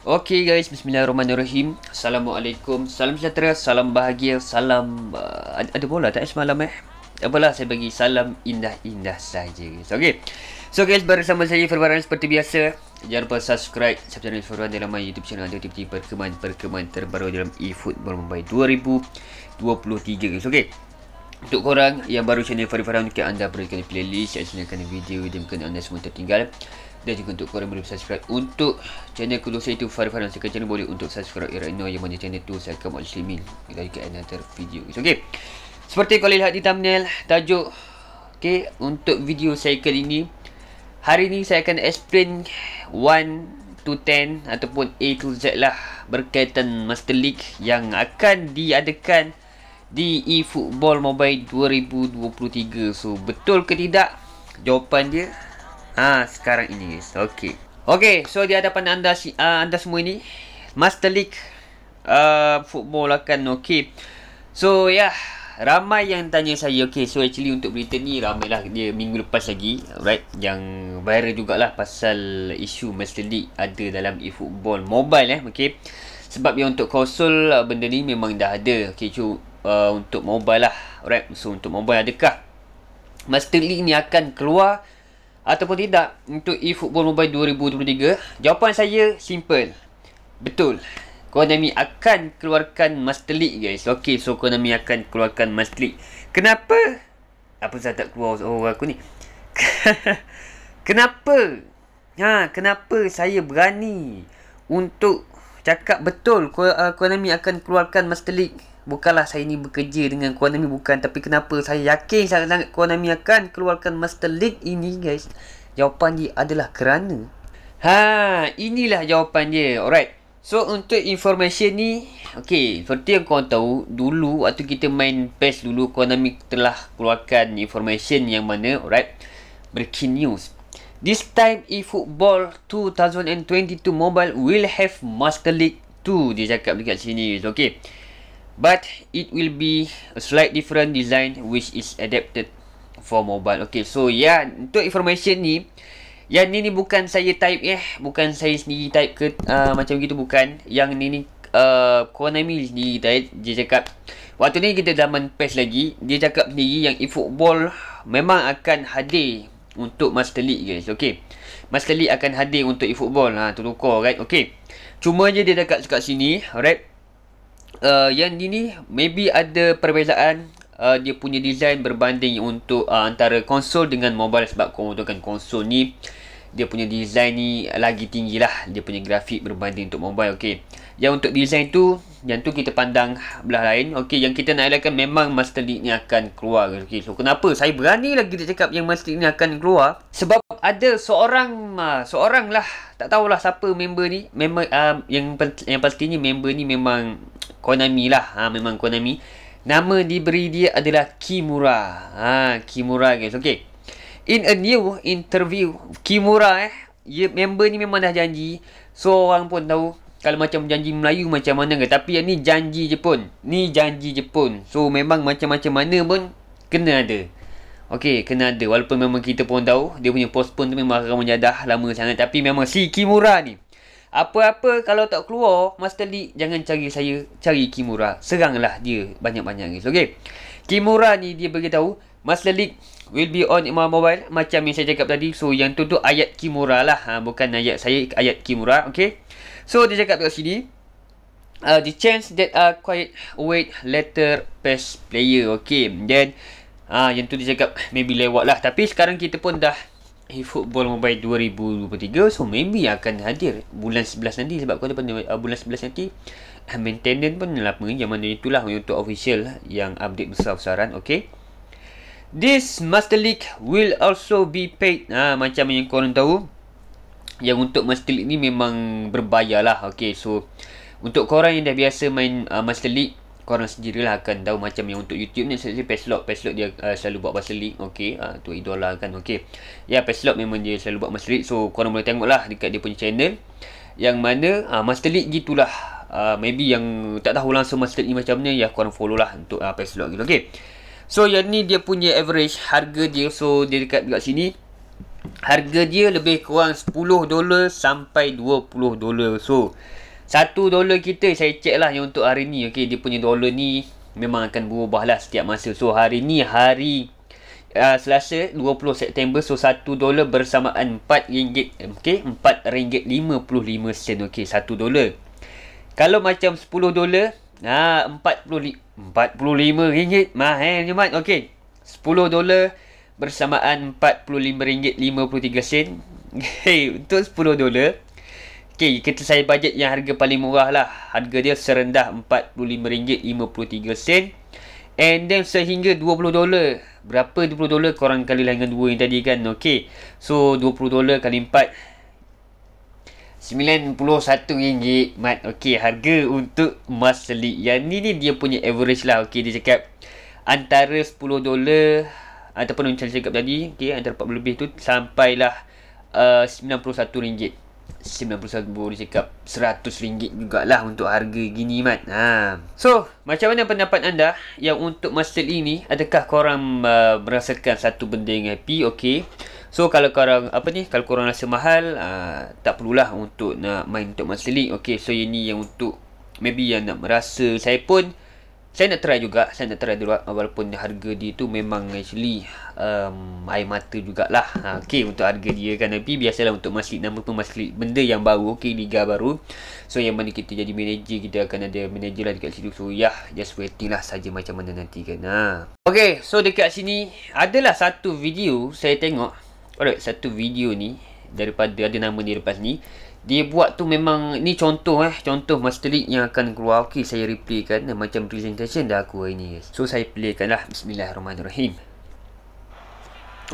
Okey guys, bismillahirrahmanirrahim. Assalamualaikum, salam sejahtera, salam bahagia, salam uh, ada bola tak semalam eh? Apalah saya bagi salam indah-indah saja. guys. Okey. So guys, bersama saya Farbaran seperti biasa. Jangan lupa subscribe sub channel Farbaran dalam YouTube channel untuk tiba-tiba perkembangan-perkembangan terbaru dalam eFootball Mumbai 2023 guys. Okey. Untuk korang yang baru channel Farbaran, okay, anda berikan playlist, saya sediakan video dan kena anda semua tertinggal dan juga untuk korang boleh subscribe untuk channel aku saya itu Farid Farhan sekarang channel boleh untuk subscribe right now yang mana channel tu saya akan buat streaming juga ke another video so, okay. seperti kau lihat di thumbnail tajuk okay, untuk video saya kali ini hari ini saya akan explain 1 to 10 ataupun A to Z lah berkaitan Master League yang akan diadakan di eFootball Mobile 2023 so betul ke tidak jawapan dia Ah sekarang ini guys. Okey. Okey, so di hadapan anda si uh, anda semua ini, Master League uh, football akan okey. So ya, yeah. ramai yang tanya saya okey. So actually untuk berita ni ramailah dia minggu lepas lagi, right? Yang viral jugaklah pasal isu Master League ada dalam e-football mobile eh, okey. Sebab yang untuk konsol uh, benda ni memang dah ada. Okey, so, uh, untuk mobile lah. Right, so untuk mobile adakah Master League ni akan keluar ataupun tidak untuk eFootball Mobile 2023? Jawapan saya simple. Betul. Konami akan keluarkan Master League guys. Okay, so Konami akan keluarkan Master League. Kenapa? Apa saya tak keluar oh, aku ni? kenapa? Ha, kenapa saya berani untuk cakap betul uh, Konami akan keluarkan Master League bukanlah saya ni bekerja dengan Konami bukan tapi kenapa saya yakin sangat-sangat Konami akan keluarkan Master League ini guys jawapan dia adalah kerana ha inilah jawapan dia alright So untuk information ni Okay Seperti yang korang tahu Dulu Waktu kita main PES dulu Konami telah keluarkan information yang mana Alright Breaking news This time eFootball 2022 Mobile will have Master League 2 dia cakap dekat sini is okay. But it will be a slight different design which is adapted for mobile. Okay, so yeah, untuk information ni, yang ni ni bukan saya type eh, bukan saya sendiri type ke uh, macam gitu bukan. Yang ni ni uh, Konami sendiri type dia cakap. Waktu ni kita dah menpes lagi, dia cakap sendiri yang eFootball memang akan hadir untuk Master League guys. Okey. Master League akan hadir untuk eFootball ha tertukar right. Okey. Cuma je dia dekat dekat sini, right? Uh, yang ini maybe ada perbezaan uh, dia punya design berbanding untuk uh, antara konsol dengan mobile sebab kau tahu kan konsol ni dia punya design ni lagi tinggi lah dia punya grafik berbanding untuk mobile ok yang untuk design tu yang tu kita pandang belah lain ok yang kita nak elakkan memang Master League ni akan keluar ok so kenapa saya berani lagi nak cakap yang Master League ni akan keluar sebab ada seorang ha, seorang lah tak tahulah siapa member ni member um, yang, yang pastinya member ni memang Konami lah ha, memang Konami nama diberi dia adalah Kimura ha, Kimura guys okay. In a new interview Kimura eh ye, Member ni memang dah janji So orang pun tahu Kalau macam janji Melayu macam mana ke Tapi yang ni janji Jepun Ni janji Jepun So memang macam-macam mana pun Kena ada Okay kena ada Walaupun memang kita pun tahu Dia punya postpone tu memang akan menjadah lama sangat Tapi memang si Kimura ni apa-apa kalau tak keluar Master Lee Jangan cari saya Cari Kimura Seranglah dia Banyak-banyak guys Okay Kimura ni dia beritahu Masla League will be on Imam Mobile macam yang saya cakap tadi. So yang tu tu ayat Kimura lah. Ha, bukan ayat saya, ayat Kimura. Okay. So dia cakap dekat sini. Uh, the chance that are quite wait later best player. Okay. Then ah uh, yang tu dia cakap maybe lewat lah. Tapi sekarang kita pun dah e football mobile 2023 so maybe akan hadir bulan 11 nanti sebab kau depan uh, bulan 11 nanti maintenance pun lama yang mana itulah untuk official yang update besar besaran okay. This Master League will also be paid ha, Macam yang korang tahu Yang untuk Master League ni memang berbayar lah Okay so Untuk korang yang dah biasa main uh, Master League Korang sendirilah akan tahu macam yang untuk YouTube ni Selalu Peslok Peslok dia uh, selalu buat Master League Okay uh, Tu idola kan Okay Ya yeah, Peslok memang dia selalu buat Master League So korang boleh tengok lah dekat dia punya channel Yang mana uh, Master League gitulah uh, Maybe yang tak tahu langsung Master League ni macam mana Ya korang follow lah untuk uh, Peslok gitu Okay So yang ni dia punya average harga dia So dia dekat dekat sini Harga dia lebih kurang 10 dolar sampai 20 dolar So satu dolar kita saya check lah yang untuk hari ni Okay dia punya dolar ni memang akan berubah lah setiap masa So hari ni hari uh, selasa 20 September So satu dolar bersamaan 4 ringgit Okay 4 ringgit 55 sen Okay 1 dolar Kalau macam 10 dolar Ah, ha, 45 ringgit mahal je mat. Okey. 10 dolar bersamaan 45 ringgit 53 sen. Okay, untuk 10 dolar. Okey, kita saya bajet yang harga paling murah lah. Harga dia serendah 45 ringgit 53 sen. And then sehingga 20 dolar. Berapa 20 dolar korang kali lah dengan 2 yang tadi kan. Okey. So, 20 dolar kali 4. RM91 mat okey harga untuk emas selit yang ni ni dia punya average lah okey dia cakap antara 10 dolar ataupun macam saya cakap tadi okey antara 40 lebih tu sampailah uh, RM91 RM91 dia cakap RM100 jugalah untuk harga gini mat ha. So macam mana pendapat anda yang untuk emas master ini Adakah korang uh, merasakan satu benda yang happy Okay So kalau korang apa ni kalau korang rasa mahal uh, tak perlulah untuk nak main untuk Master League. Okey, so ini yang untuk maybe yang nak merasa saya pun saya nak try juga, saya nak try dulu walaupun harga dia tu memang actually um, air mata jugalah. Ha, okay, untuk harga dia kan tapi biasalah untuk masjid nama pun masjid benda yang baru, okay, liga baru. So yang mana kita jadi manager, kita akan ada manager lah dekat situ. So ya, yeah, just waiting lah saja macam mana nanti kan. Ha. Okay, so dekat sini adalah satu video saya tengok Alright, satu video ni daripada ada nama ni lepas ni dia buat tu memang ni contoh eh contoh master lead yang akan keluar okey saya replay kan eh, macam presentation dah aku hari ni guys so saya play kan lah bismillahirrahmanirrahim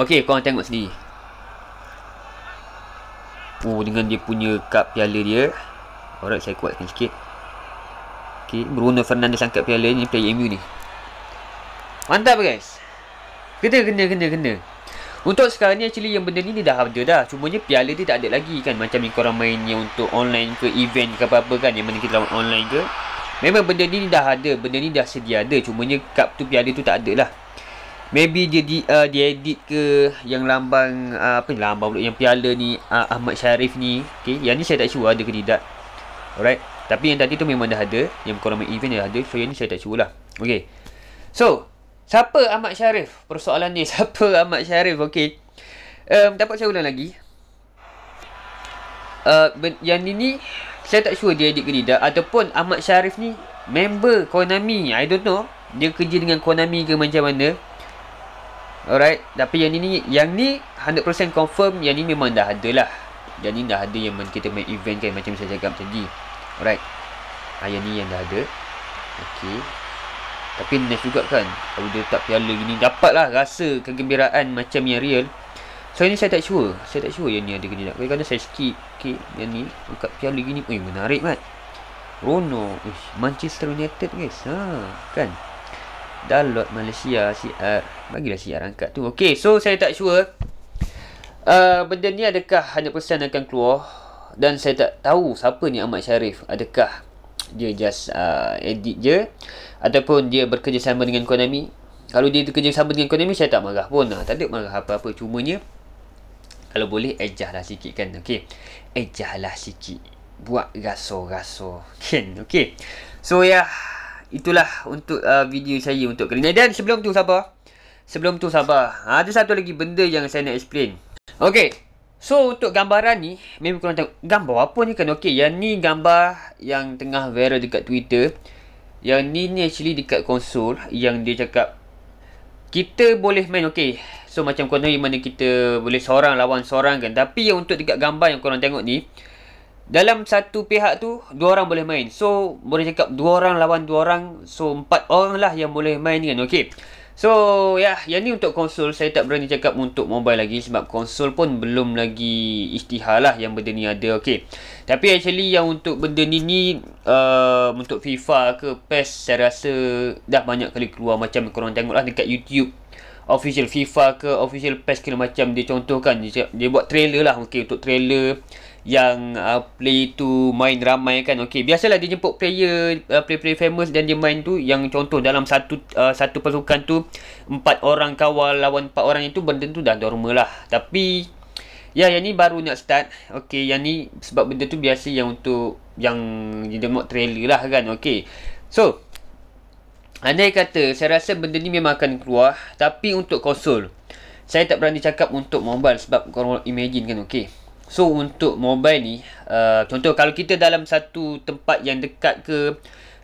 okey korang tengok sendiri oh dengan dia punya cup piala dia alright saya kuatkan sikit okey Bruno Fernandes angkat piala ni play MU ni mantap guys kena kena kena kena untuk sekarang ni actually yang benda ni dia dah ada dah. Cumanya piala dia tak ada lagi kan. Macam yang korang main yang untuk online ke event ke apa-apa kan. Yang mana kita lawan online ke. Memang benda ni dah ada. Benda ni dah sedia ada. Cumanya cup tu piala tu tak ada lah. Maybe dia di, uh, di edit ke yang lambang uh, apa ni lambang pula yang piala ni uh, Ahmad Syarif ni. Okay. Yang ni saya tak sure ada ke tidak. Alright. Tapi yang tadi tu memang dah ada. Yang korang main event dah ada. So yang ni saya tak sure lah. Okay. So, Siapa Ahmad Syarif? Persoalan ni siapa Ahmad Syarif? Okey. Um, dapat saya ulang lagi. Uh, yang ni ni saya tak sure dia edit ke tidak ataupun Ahmad Syarif ni member Konami. I don't know. Dia kerja dengan Konami ke macam mana. Alright, tapi yang ni yang ni 100% confirm yang ni memang dah ada lah. Yang ni dah ada yang kita main event kan macam saya cakap tadi. Alright. Ah, yang ni yang dah ada. Okay. Tapi nice juga kan Kalau dia letak piala gini Dapatlah rasa kegembiraan macam yang real So ini saya tak sure Saya tak sure yang ni ada gini tak kadang saya skip okay, Yang ni Angkat piala gini Eh menarik kan Rono Uish, Manchester United guys ha, Kan Dalot Malaysia siar Bagilah siar angkat tu Okay so saya tak sure uh, Benda ni adakah 100% akan keluar Dan saya tak tahu Siapa ni Ahmad Syarif Adakah dia just uh, edit je ataupun dia bekerjasama dengan Konami kalau dia bekerjasama dengan Konami saya tak marah pun nah, tak ada marah apa-apa cumanya kalau boleh ejah lah sikit kan okey ejah lah sikit buat rasa-rasa kan okey so ya yeah. itulah untuk uh, video saya untuk kali ni dan sebelum tu sabar sebelum tu sabar ha, ada satu lagi benda yang saya nak explain okey So untuk gambaran ni, maybe korang tengok gambar apa ni kan? Okey, yang ni gambar yang tengah viral dekat Twitter. Yang ni ni actually dekat konsol yang dia cakap kita boleh main okey. So macam korang tahu mana kita boleh seorang lawan seorang kan. Tapi yang untuk dekat gambar yang korang tengok ni, dalam satu pihak tu dua orang boleh main. So boleh cakap dua orang lawan dua orang. So empat orang lah yang boleh main ni kan. Okey. So yeah, yang ni untuk konsol saya tak berani cakap untuk mobile lagi sebab konsol pun belum lagi istihar lah yang benda ni ada. Okay. Tapi actually yang untuk benda ni ni uh, untuk FIFA ke PES saya rasa dah banyak kali keluar macam korang tengok lah dekat YouTube. Official FIFA ke official PES ke macam dia contohkan dia, dia buat trailer lah okay, untuk trailer yang uh, play tu main ramai kan okey biasalah dia jemput player uh, player player famous dan dia main tu yang contoh dalam satu uh, satu pasukan tu empat orang kawal lawan empat orang itu benda tu dah normal lah tapi ya yang ni baru nak start okey yang ni sebab benda tu biasa yang untuk yang dia tengok trailer lah kan okey so andai kata saya rasa benda ni memang akan keluar tapi untuk konsol saya tak berani cakap untuk mobile sebab korang imagine kan okey So untuk mobile ni uh, Contoh kalau kita dalam satu tempat yang dekat ke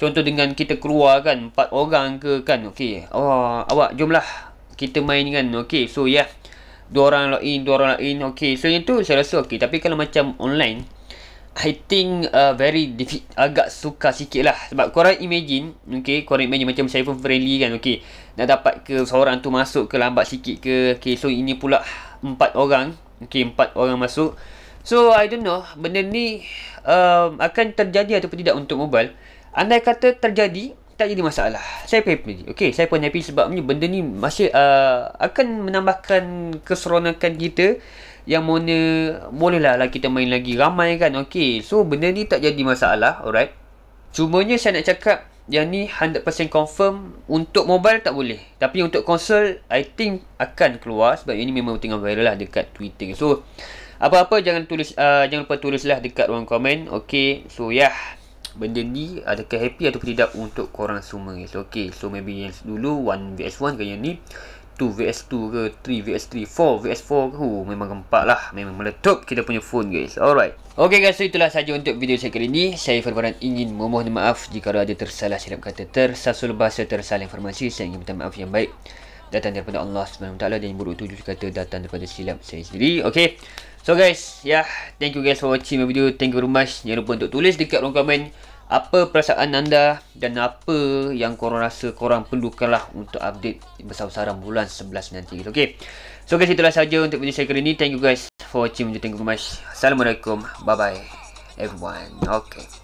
Contoh dengan kita keluar kan Empat orang ke kan Okay oh, Awak jomlah Kita main kan Okay so ya yeah. Dua orang login Dua orang login Okay so yang tu saya rasa okay Tapi kalau macam online I think uh, very difficult Agak suka sikit lah Sebab korang imagine Okay korang imagine macam saya pun friendly kan Okay Nak dapat ke seorang tu masuk ke lambat sikit ke Okay so ini pula Empat orang Okay empat orang masuk So I don't know benda ni um, akan terjadi atau tidak untuk mobile. Andai kata terjadi tak jadi masalah. Saya happy. Okay, saya pun happy sebabnya benda ni masih uh, akan menambahkan keseronakan kita yang mana bolehlah lah kita main lagi ramai kan. Okay, so benda ni tak jadi masalah. Alright. Cumanya saya nak cakap yang ni 100% confirm untuk mobile tak boleh. Tapi untuk konsol, I think akan keluar sebab ini memang tengah viral lah dekat Twitter. So, apa-apa jangan tulis uh, jangan lupa tulislah dekat ruang komen. Okey. So yeah. Benda ni adakah happy atau tidak untuk korang semua guys. Okey. So maybe yang dulu 1 vs 1 ke yang ni 2 vs 2 ke 3 vs 3 4 vs 4 ke huh, oh, memang gempak lah memang meletup kita punya phone guys alright ok guys so itulah saja untuk video saya kali ini saya Farfaran ingin memohon maaf jika ada tersalah silap kata tersasul bahasa tersalah informasi saya ingin minta maaf yang baik datang daripada Allah SWT dan yang buruk tu juga kata datang daripada silap saya sendiri Okay So guys, ya, yeah, thank you guys for watching my video. Thank you very much. Jangan lupa untuk tulis dekat ruang komen apa perasaan anda dan apa yang korang rasa korang perlukanlah untuk update besar-besaran bulan 11 nanti. Okay. So guys, itulah sahaja untuk video saya kali ini. Thank you guys for watching. video, Thank you very much. Assalamualaikum. Bye-bye. Everyone. Okay.